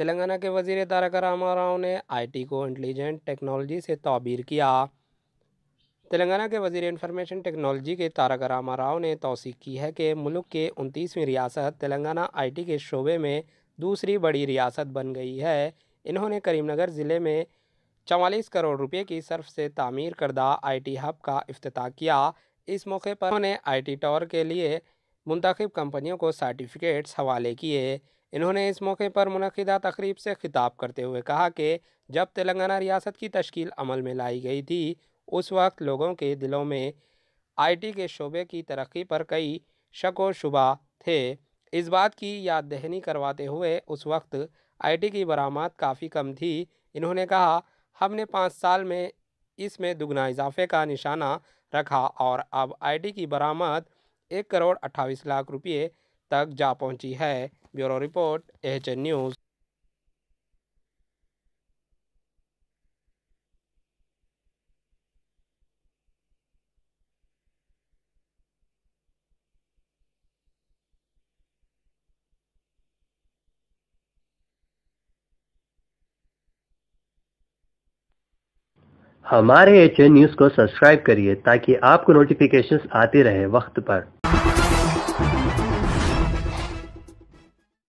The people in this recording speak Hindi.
तेलंगाना के वजीर तारक रामा राव ने आईटी को इंटेलिजेंट टेक्नोलॉजी से तोबीर किया तेलंगाना के वजीर इंफॉर्मेशन टेक्नोलॉजी के तारक रामा राव ने तोसीक की है कि मुल्क के उनतीसवीं रियासत तेलंगाना आईटी के शोबे में दूसरी बड़ी रियासत बन गई है इन्होंने करीमनगर ज़िले में चवालीस करोड़ रुपये की सर्फ से तामीर करदा टी हब का अफ्ताह किया इस मौके पर उन्होंने टी टावर के लिए मुंतखब कंपनियों को सर्टिफिकेट्स हवाले किए इन्होंने इस मौके पर मनदा तकरीब से खिताब करते हुए कहा कि जब तेलंगाना रियासत की तश्कील अमल में लाई गई थी उस वक्त लोगों के दिलों में आईटी के शोबे की तरक्की पर कई शक व शुबा थे इस बात की याद दहनी करवाते हुए उस वक्त आईटी की बरामद काफ़ी कम थी इन्होंने कहा हमने पाँच साल में इसमें दुगना इजाफे का निशाना रखा और अब आईटी की बरामद एक करोड़ अट्ठाईस लाख रुपये तक जा पहुंची है ब्यूरो रिपोर्ट एच न्यूज़ हमारे एच न्यूज़ को सब्सक्राइब करिए ताकि आपको नोटिफिकेशंस आते रहे वक्त पर